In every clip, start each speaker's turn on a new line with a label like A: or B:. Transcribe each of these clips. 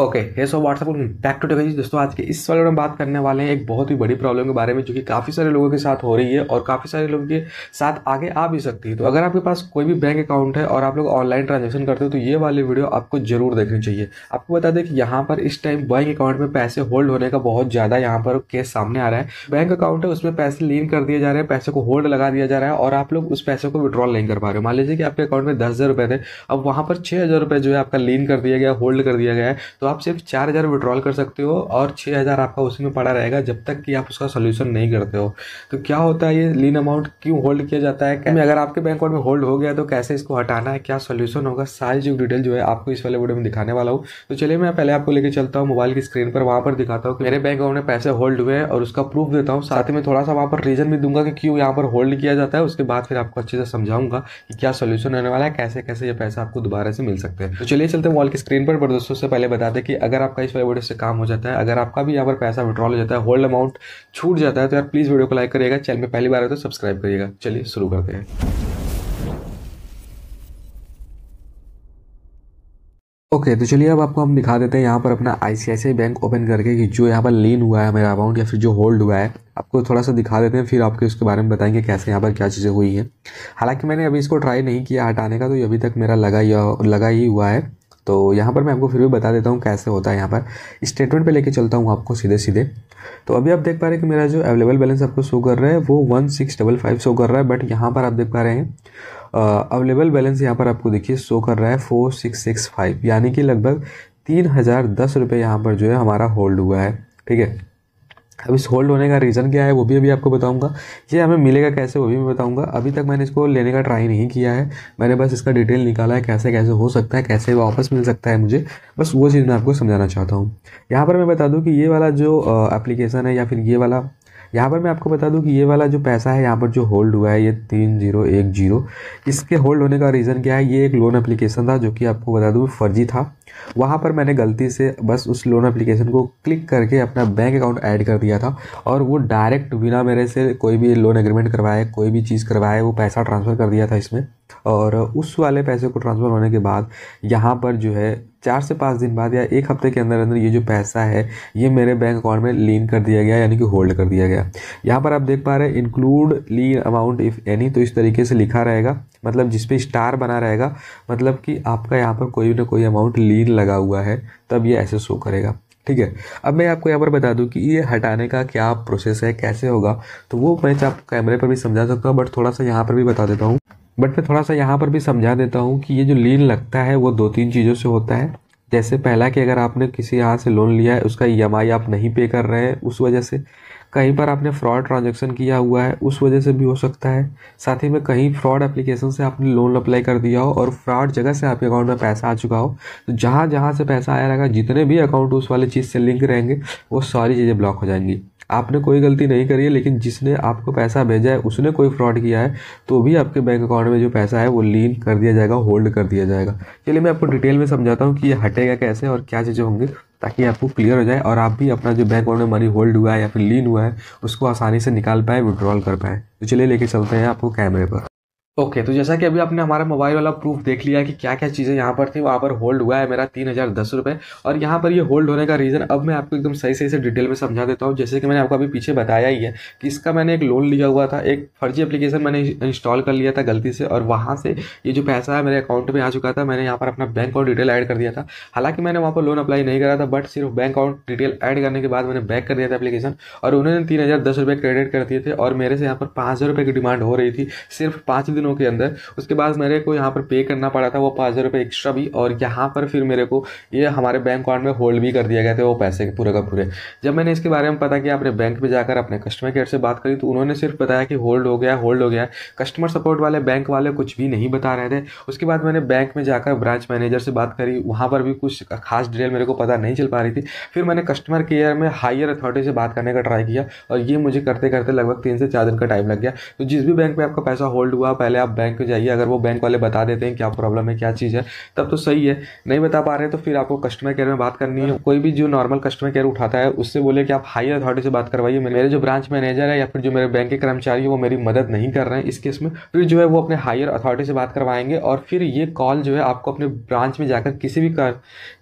A: Okay ये so what's up back to technology दोस्तों आज के इस वाले में बात करने वाले हैं एक बहुत ही बड़ी प्रॉब्लम के बारे में जो कि काफ़ी सारे लोगों के साथ हो रही है और काफ़ी सारे लोगों के साथ आगे आ भी सकती है तो अगर आपके पास कोई भी बैंक अकाउंट है और आप लोग ऑनलाइन ट्रांजेक्शन करते हो तो ये वाली वीडियो आपको जरूर देखनी चाहिए आपको बता दें कि यहाँ पर इस टाइम बैंक अकाउंट में पैसे होल्ड होने का बहुत ज़्यादा यहाँ पर केस सामने आ रहा है बैंक अकाउंट है उसमें पैसे लीन कर दिए जा रहे हैं पैसे को होल्ड लगा दिया जा रहा है और आप लोग उस पैसे को विड्रॉल नहीं कर पा रहे हो मान लीजिए कि आपके अकाउंट में दस हज़ार थे अब वहाँ पर छः हज़ार रुपये जो है आपका लीन कर दिया गया होल्ड कर दिया गया है तो तो आप सिर्फ चार हज़ार विड्रॉल कर सकते हो और छः हज़ार आपका उसी में पड़ा रहेगा जब तक कि आप उसका सोल्यूशन नहीं करते हो तो क्या होता है ये लीन अमाउंट क्यों होल्ड किया जाता है में अगर आपके बैंक अकाउंट में होल्ड हो गया तो कैसे इसको हटाना है क्या सोल्यूशन होगा सारी जो डिटेल जो है आपको इस वाले वीडियो में दिखाने वाला हूँ तो चलिए मैं पहले आपको लेकर चलता हूँ मोबाइल की स्क्रीन पर वहाँ पर दिखाता हूँ कि मेरे बैंक अकाउंट में पैसे होल्ड हुए और उसका प्रूफ देता हूँ साथ में थोड़ा सा वहाँ पर रीजन भी दूंगा कि क्यों यहाँ पर होल्ड किया जाता है उसके बाद फिर आपको अच्छे से समझाऊंगा कि क्या सोल्यूशन होने वाला है कैसे कैसे ये पैसा आपको दोबारा से मिल सकते हैं तो चलिए चलते हैं मोबाइल की स्क्रीन पर दोस्तों से पहले बताते है कि अगर आपका इस वाले वीडियो से काम हो जाता है अगर आपका भी यहाँ पर पैसा विड्रॉल हो जाता है होल्ड अमाउंट छूट जाता है तो यार प्लीज़ वीडियो को लाइक करिएगा चैनल में पहली बार है तो सब्सक्राइब करिएगा चलिए शुरू करते हैं ओके okay, तो चलिए अब आपको हम दिखा देते हैं यहाँ पर अपना आई बैंक ओपन करके कि जो यहाँ पर लीन हुआ है मेरा अमाउंट या फिर जो होल्ड हुआ है आपको थोड़ा सा दिखा देते हैं फिर आपके उसके बारे में बताएंगे कैसे यहाँ पर क्या चीज़ें हुई हैं हालांकि मैंने अभी इसको ट्राई नहीं किया हटाने का तो अभी तक मेरा लगा या लगा ही हुआ है तो यहाँ पर मैं आपको फिर भी बता देता हूँ कैसे होता है यहाँ पर स्टेटमेंट पे लेके चलता हूँ आपको सीधे सीधे तो अभी आप देख पा रहे हैं कि मेरा जो अवेलेबल बैलेंस आपको शो कर रहा है वो one six double five show कर रहा है बट यहाँ पर आप देख पा रहे हैं अवेलेबल बैलेंस यहाँ पर आपको देखिए शो कर रहा है फोर सिक्स सिक्स फाइव यानी कि लगभग तीन हज़ार दस रुपये यहाँ पर जो है हमारा होल्ड हुआ है ठीक है अब इस होल्ड होने का रीज़न क्या है वो भी अभी आपको बताऊंगा ये हमें मिलेगा कैसे वो भी मैं बताऊंगा अभी तक मैंने इसको लेने का ट्राई नहीं किया है मैंने बस इसका डिटेल निकाला है कैसे कैसे हो सकता है कैसे वापस मिल सकता है मुझे बस वो चीज़ मैं आपको समझाना चाहता हूँ यहाँ पर मैं बता दूँ कि ये वाला जो एप्लीकेशन है या फिर ये वाला यहाँ पर मैं आपको बता दूँ कि ये वाला जो पैसा है यहाँ पर जो होल्ड हुआ है ये तीन जीरो एक जीरो इसके होल्ड होने का रीज़न क्या है ये एक लोन एप्लीकेशन था जो कि आपको बता दूँ फर्जी था वहाँ पर मैंने गलती से बस उस लोन एप्लीकेशन को क्लिक करके अपना बैंक अकाउंट ऐड कर दिया था और वो डायरेक्ट बिना मेरे से कोई भी लोन एग्रीमेंट करवाए कोई भी चीज़ करवाए वो पैसा ट्रांसफ़र कर दिया था इसमें और उस वाले पैसे को ट्रांसफ़र होने के बाद यहाँ पर जो है चार से पाँच दिन बाद या एक हफ्ते के अंदर अंदर ये जो पैसा है ये मेरे बैंक अकाउंट में लीन कर दिया गया यानी कि होल्ड कर दिया गया यहाँ पर आप देख पा रहे हैं include lean amount if any तो इस तरीके से लिखा रहेगा मतलब जिसपे स्टार बना रहेगा मतलब कि आपका यहाँ पर कोई ना कोई अमाउंट लीन लगा हुआ है तब ये ऐसे शो करेगा ठीक है अब मैं आपको यहाँ पर बता दूँ कि ये हटाने का क्या प्रोसेस है कैसे होगा तो वो मैं आप कैमरे पर भी समझा सकता हूँ बट थोड़ा सा यहाँ पर भी बता देता हूँ बट मैं थोड़ा सा यहाँ पर भी समझा देता हूँ कि ये जो लीन लगता है वो दो तीन चीज़ों से होता है जैसे पहला कि अगर आपने किसी यहाँ से लोन लिया है उसका ई e आप नहीं पे कर रहे हैं उस वजह से कहीं पर आपने फ्रॉड ट्रांजेक्शन किया हुआ है उस वजह से भी हो सकता है साथ ही में कहीं फ्रॉड एप्लीकेशन से आपने लोन अप्लाई कर दिया हो और फ्रॉड जगह से आपके अकाउंट में पैसा आ चुका हो तो जहाँ जहाँ से पैसा आया रहेगा जितने भी अकाउंट उस वाले चीज़ से लिंक रहेंगे वो सारी चीज़ें ब्लॉक हो जाएंगी आपने कोई गलती नहीं करी है लेकिन जिसने आपको पैसा भेजा है उसने कोई फ्रॉड किया है तो भी आपके बैंक अकाउंट में जो पैसा है वो लीन कर दिया जाएगा होल्ड कर दिया जाएगा चलिए मैं आपको डिटेल में समझाता हूँ कि ये हटेगा कैसे और क्या चीज़ें होंगी ताकि आपको क्लियर हो जाए और आप भी अपना जो बैंक अकाउंट में मनी होल्ड हुआ है या फिर लीन हुआ है उसको आसानी से निकाल पाए विड्रॉल कर पाए तो चलिए लेके चलते हैं आपको कैमरे पर ओके okay, तो जैसा कि अभी आपने हमारा मोबाइल वाला प्रूफ देख लिया कि क्या क्या चीज़ें यहाँ पर थी वहाँ पर होल्ड हुआ है मेरा तीन हज़ार दस रुपये और यहाँ पर ये यह होल्ड होने का रीज़न अब मैं आपको एकदम सही सही से डिटेल में समझा देता हूँ जैसे कि मैंने आपको अभी पीछे बताया ही है कि इसका मैंने एक लोन लिया हुआ था एक फर्जी एप्लीकेशन मैंने इंस्टॉल कर लिया था गलती से और वहाँ से ये जो पैसा है मेरे अकाउंट में आ चुका था मैंने यहाँ पर अपना बैंक अकाउंट डिटेल ऐड कर दिया था हालांकि मैंने वहाँ पर लोन अप्लाई नहीं करा था बट सिर्फ बैंक अकाउंट डिटेल ऐड करने के बाद मैंने बैक कर दिया था एप्लीकेशन और उन्होंने तीन हज़ार दस रुपये क्रेडिट कर दिए थे और मेरे से यहाँ पर पाँच हज़ार रुपये की डिमांड हो रही थी सिर्फ पाँच दिनों दिनों के अंदर उसके बाद मेरे को यहाँ पर पे करना पड़ा था वो पाँच हज़ार रुपये एक्स्ट्रा भी और यहाँ पर फिर मेरे को ये हमारे बैंक अकाउंट में होल्ड भी कर दिया गया था वो पैसे के पूरे का पूरे जब मैंने इसके बारे में पता किया अपने बैंक में जाकर अपने कस्टमर केयर से बात करी तो उन्होंने सिर्फ बताया कि होल्ड हो गया होल्ड हो गया कस्टमर सपोर्ट वाले बैंक वाले कुछ भी नहीं बता रहे थे उसके बाद मैंने बैंक में जाकर ब्रांच मैनेजर से बात करी वहाँ पर भी कुछ खास डिटेल मेरे को पता नहीं चल पा रही थी फिर मैंने कस्टमर केयर में हायर अथॉरिटी से बात करने का ट्राई किया और ये मुझे करते करते लगभग तीन से चार दिन का टाइम लग गया तो जिस भी बैंक में आपका पैसा होल्ड हुआ पहले पहले आप बैंक जाइए अगर वो बैंक वाले बता देते हैं क्या प्रॉब्लम है क्या चीज़ है तब तो सही है नहीं बता पा रहे हैं तो फिर आपको कस्टमर केयर में बात करनी है कोई भी जो नॉर्मल कस्टमर केयर उठाता है उससे बोले कि आप हाई अथॉरिटी से बात करवाइए मेरे जो ब्रांच मैनेजर है या फिर जो मेरे बैंक के कर्मचारी है वो मेरी मदद नहीं कर रहे हैं इस केस में फिर जो है वो अपने हायर अथॉरिटी से बात करवाएंगे और फिर ये कॉल जो है आपको अपने ब्रांच में जाकर किसी भी कर,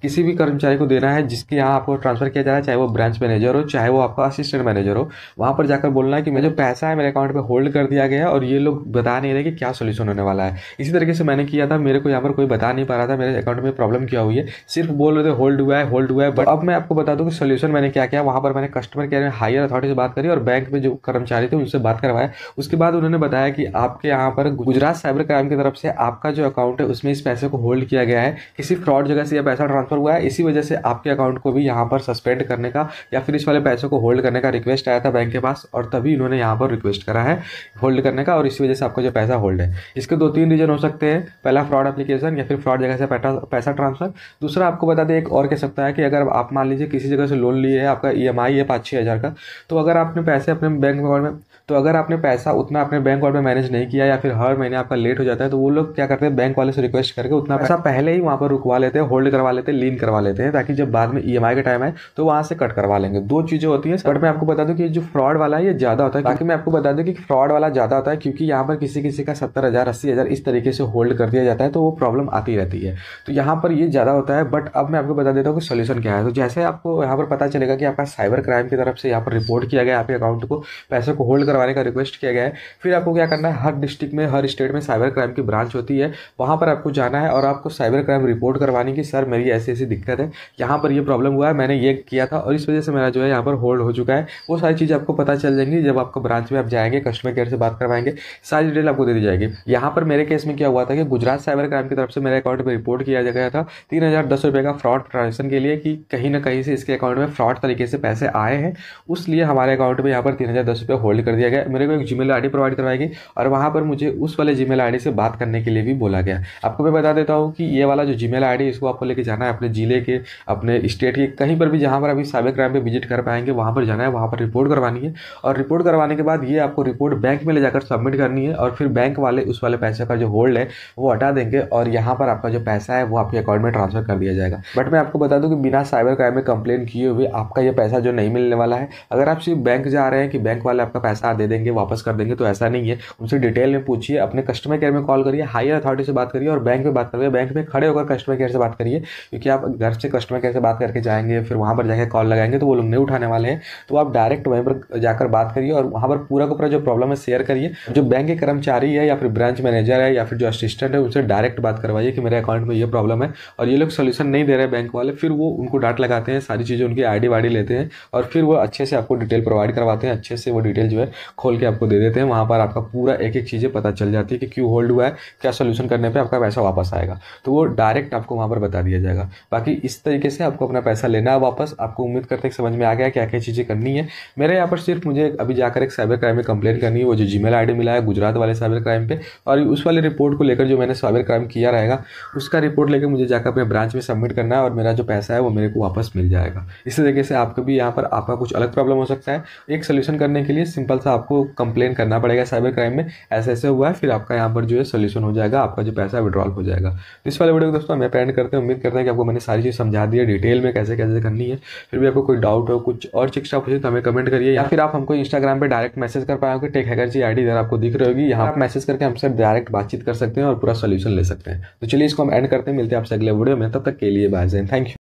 A: किसी भी कर्मचारी को देना है जिसके यहाँ आपको ट्रांसफ़र किया जा रहा है चाहे वो ब्रांच मैनेजर हो चाहे वो आपका असिस्टेंट मैनेजर हो वहाँ पर जाकर बोलना है कि मेरे जो पैसा है मेरे अकाउंट पर होल्ड कर दिया गया और ये लोग बता नहीं रहे कि क्या क्या सोल्यूशन होने वाला है इसी तरीके से मैंने किया था मेरे को यहाँ पर कोई बता नहीं पा रहा था मेरे अकाउंट में प्रॉब्लम क्या हुई है सिर्फ बोल रहे थे होल्ड हुआ है होल्ड हुआ है बट अब मैं आपको बता दूँ कि सोल्यूशन मैंने क्या किया वहाँ पर मैंने कस्टमर केयर में हायर अथॉरिटी से बात करी और बैंक में जो कर्मचारी थे उनसे बात करवाया उसके बाद उन्होंने बताया कि आपके यहाँ पर गुजरात साइबर क्राइम की तरफ से आपका जो अकाउंट है उसमें इस पैसे को होल्ड किया गया है किसी फ्रॉड जगह से यह पैसा ट्रांसफर हुआ है इसी वजह से आपके अकाउंट को भी यहाँ पर सस्पेंड करने का या फिर इस वाले पैसों को होल्ड करने का रिक्वेस्ट आया था बैंक के पास और तभी इन्होंने यहाँ पर रिक्वेस्ट करा है होल्ड करने का और इसी वजह से आपका जो पैसा होल्ड है इसके दो तीन रीजन हो सकते हैं पहला फ्रॉड एप्लीकेशन या फिर फ्रॉड जगह से पैसा पैसा ट्रांसफर दूसरा आपको बता दें एक और कह सकता है कि अगर आप मान लीजिए किसी जगह से लोन लिए है आपका ई एम आई है पाँच छः हज़ार का तो अगर आपने पैसे अपने बैंक अकाउंट में तो अगर आपने पैसा उतना अपने बैंक वाले में मैनेज नहीं किया या फिर हर महीने आपका लेट हो जाता है तो वो लोग क्या करते हैं बैंक वाले से रिक्वेस्ट करके उतना पैसा पहले ही वहाँ पर रुकवा लेते हैं होल्ड करवा लेते हैं लीन करवा लेते हैं ताकि जब बाद में ई का टाइम आए तो वहाँ से कट करवा लेंगे दो चीज़ें होती हैं बट मैं आपको बता दूँ कि जो फ्रॉड वाला है ये ज़्यादा होता है ताकि हाँ। मैं आपको बता दूँ कि फ्रॉड वाला ज़्यादा होता है क्योंकि यहाँ पर किसी किसी का सत्तर हज़ार अस्सी हज़ार इस तरीके से होल्ड कर दिया जाता है तो वो प्रॉब्लम आती रहती है तो यहाँ पर ये ज़्यादा होता है बट अब मैं आपको बता देता हूँ कि सोल्यूशन क्या है तो जैसे आपको यहाँ पर पता चलेगा कि आपका साइबर क्राइम की तरफ से यहाँ पर रिपोर्ट किया गया आपके अकाउंट को पैसे को होल्ड कर करवाने का रिक्वेस्ट किया गया है फिर आपको क्या करना है हर डिस्ट्रिक्ट में हर स्टेट में साइबर क्राइम की ब्रांच होती है वहाँ पर आपको जाना है और आपको साइबर क्राइम रिपोर्ट करवाने की सर मेरी ऐसी ऐसी दिक्कत है यहाँ पर यह प्रॉब्लम हुआ है मैंने ये किया था और इस वजह से मेरा जो है यहाँ पर होल्ड हो चुका है वो सारी चीज़ आपको पता चल जाएंगी जब आपको ब्रांच में आप जाएंगे कस्टमर केयर से बात करवाएंगे सारी डिटेल आपको दे दी जाएगी यहाँ पर मेरे केस में क्या हुआ था कि गुजरात साइबर क्राइम की तरफ से मेरे अकाउंट पर रिपोर्ट किया गया था तीन हज़ार दस का फ्रॉड ट्रांजेक्शन के लिए कि कहीं ना कहीं से इसके अकाउंट में फ्रॉड तरीके से पैसे आए हैं उस लिए हमारे अकाउंट में यहाँ पर तीन हज़ार दस होल्ड कर दिया दिया गया मेरे को एक जीमेल आई प्रोवाइड करवाई गई और वहाँ पर मुझे उस वाले जीमेल आई से बात करने के लिए भी बोला गया आपको मैं बता देता हूँ कि ये वाला जो जीमेल आई इसको आपको लेके जाना है अपने ज़िले के अपने स्टेट के कहीं पर भी जहाँ पर अभी साइबर क्राइम पर विजिट कर पाएंगे वहाँ पर जाना है वहाँ पर रिपोर्ट करवानी है और रिपोर्ट करवाने के बाद ये आपको रिपोर्ट बैंक में ले जाकर सबमिट करनी है और फिर बैंक वाले उस वाले पैसे का जो होल्ड है वो हटा देंगे और यहाँ पर आपका जो पैसा है वो आपके अकाउंट में ट्रांसफर कर दिया जाएगा बट मैं आपको बता दूँ कि बिना साइबर क्राइम में कंप्लेन किए हुए आपका ये पैसा जो नहीं मिलने वाला है अगर आप सिर्फ बैंक जा रहे हैं कि बैंक वाले आपका पैसा दे देंगे वापस कर देंगे तो ऐसा नहीं है उनसे डिटेल में पूछिए अपने कस्टमर केयर में कॉल करिए हायर अथॉरिटी से बात करिए और बैंक में बात करिए बैंक में खड़े होकर कस्टमर केयर से बात करिए क्योंकि आप घर से कस्टमर केयर से बात करके जाएंगे फिर वहाँ पर जाकर कॉल लगाएंगे तो वो लोग नहीं उठाने वाले हैं तो आप डायरेक्ट वहीं पर जाकर बात करिए और वहाँ पर पूरा का पूरा जो प्रॉब्लम है शेयर करिए जो बैंक के कर्मचारी है या फिर ब्रांच मैनेजर है या फिर जो असिस्टेंट है उनसे डायरेक्ट बात करवाइए कि मेरे अकाउंट में ये प्रॉब्लम है और ये लोग सोल्यूशन नहीं दे रहे बैंक वाले फिर वो उनको डांट लगाते हैं सारी चीज़ें उनकी आई डी वाडी लेते हैं और फिर वो अच्छे से आपको डिटेल प्रोवाइड करवाते हैं अच्छे से वो डिटेल जो है खोल के आपको दे देते हैं वहाँ पर आपका पूरा एक एक चीज़ें पता चल जाती है कि क्यों होल्ड हुआ है क्या सोल्यूशन करने पर आपका पैसा वापस आएगा तो वो डायरेक्ट आपको वहाँ पर बता दिया जाएगा बाकी इस तरीके से आपको अपना पैसा लेना है वापस आपको उम्मीद करते समझ में आ गया क्या क्या चीज़ें करनी है मेरे यहाँ पर सिर्फ मुझे अभी जाकर एक साइबर क्राइम में कंप्लेन करनी है वो जो जी मेल मिला है गुजरात वाले साइबर क्राइम पर और उस वाले रिपोर्ट को लेकर जो मैंने साइबर क्राइम किया रहेगा उसका रिपोर्ट लेकर मुझे जाकर अपने ब्रांच में सबमिट करना है और मेरा जो पैसा है वो मेरे को वापस मिल जाएगा इसी तरीके से आपको भी यहाँ पर आपका कुछ अलग प्रॉब्लम हो सकता है एक सोल्यूशन करने के लिए सिंपल सा आपको कंप्लेन करना पड़ेगा साइबर क्राइम में ऐसे ऐसे हुआ है फिर आपका यहाँ पर जो है सोल्यूशन हो जाएगा आपका जो पैसा विड्रॉल हो जाएगा तो इस वाले वीडियो को दोस्तों हमें पेंड करते हैं उम्मीद करते हैं कि आपको मैंने सारी चीज़ समझा दी है डिटेल में कैसे कैसे करनी है फिर भी आपको कोई डाउट हो कुछ और शिक्षा पूछे तो हमें कमेंट करिए या फिर आप हमको इंस्टाग्राम पर डायरेक्ट मैसेज कर पाए कि tech hacker ji I D आपको दिख रही होगी यहाँ आप मैसेज करके हमसे डायरेक्ट बातचीत कर सकते हैं और पूरा सोल्यूशन ले सकते हैं तो चलिए इसको हम एंड करते हैं मिलते हैं आपसे अगले वीडियो में तब तक के लिए बाय जैन थैंक यू